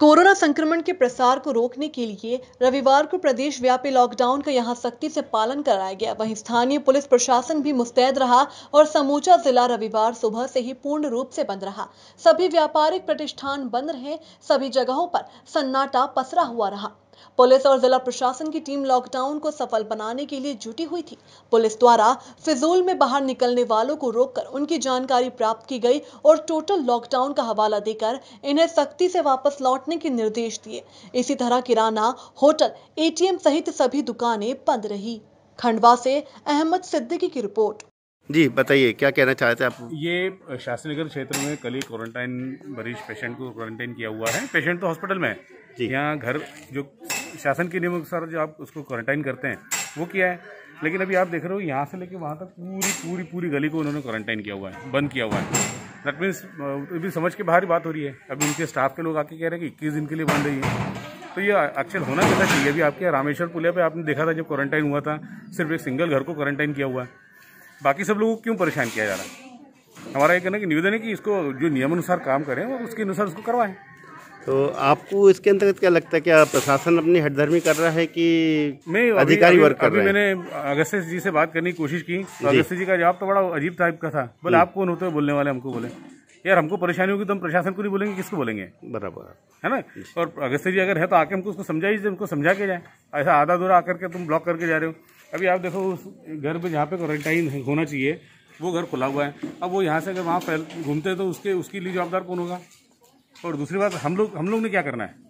corona संक्रमण के प्रसार को रोकने के लिए रविवार को प्रदेश व्यापी लॉकडाउन का यहां सख्ती से पालन कराया गया वहीं स्थानीय पुलिस प्रशासन भी मुस्तैद रहा और समूचा जिला रविवार सुबह से ही पूर्ण रूप से बंद रहा सभी व्यापारिक प्रतिष्ठान बंद रहे सभी जगहों पर सन्नाटा पसरा हुआ रहा पुलिस और जिला प्रशासन की टीम लॉकडाउन को सफल बनाने के लिए जुटी हुई थी पुलिस द्वारा फिजूल में बाहर निकलने वालों को रोककर उनकी जानकारी प्राप्त की गई और टोटल लॉकडाउन का हवाला देकर इन्हें सख्ती से वापस लौटने के निर्देश दिए इसी तरह किराना होटल एटीएम सहित सभी दुकानें बंद रही खंडवा से अहमद सिद्दीकी की रिपोर्ट जी बताइए क्या कहना चाहते हैं आप ये शास्त्री नगर क्षेत्र में कल ही क्वारंटाइन मरीज पेशेंट को क्वारंटाइन किया हुआ है पेशेंट तो हॉस्पिटल में है यहाँ घर जो शासन के नियम अनुसार जो आप उसको क्वारंटाइन करते हैं वो किया है लेकिन अभी आप देख रहे हो यहाँ से लेके वहाँ तक पूरी पूरी पूरी गली को उन्होंने क्वारंटाइन किया हुआ है बंद किया हुआ है दैट मीन्स अभी समझ के बाहर ही बात हो रही है अभी उनके स्टाफ के लोग आके कह रहे हैं कि इक्कीस दिन के लिए बंद रही है तो ये एक्चुअल होना चाहिए अभी आपके रामेश्वर पुलिया पे आपने देखा था जब क्वारंटाइन हुआ था सिर्फ एक सिंगल घर को क्वारंटाइन किया हुआ है बाकी सब लोगों को क्यों परेशान किया जा रहा है हमारा ये कहना कि निवेदन है कि इसको जो नियम अनुसार काम करें और उसके अनुसार उसको करवाएं तो आपको इसके अंतर्गत क्या लगता है क्या प्रशासन अपनी हटधर्मी कर रहा है कि मैं अधिकारी वर्ग कर अभी मैंने अगस्त जी से बात करने की कोशिश की तो अगस्त जी का जवाब तो बड़ा अजीब टाइप का था बोले आप कौन होते हो बोलने वाले हमको बोले यार हमको परेशानी होगी तो हम प्रशासन को नहीं बोलेंगे किसको बोलेंगे बराबर है ना और अगस्त जी अगर है तो आके हमको उसको समझाइए उनको समझा के जाए ऐसा आधा दूरा आकर के तुम ब्लॉक करके जा रहे हो अभी आप देखो उस घर में जहाँ पे क्वारंटाइन होना चाहिए वो घर खुला हुआ है अब वो यहाँ से अगर वहाँ घूमते हैं तो उसके उसके लिए जवाबदार कौन होगा और दूसरी बात हम लोग हम लोग ने क्या करना है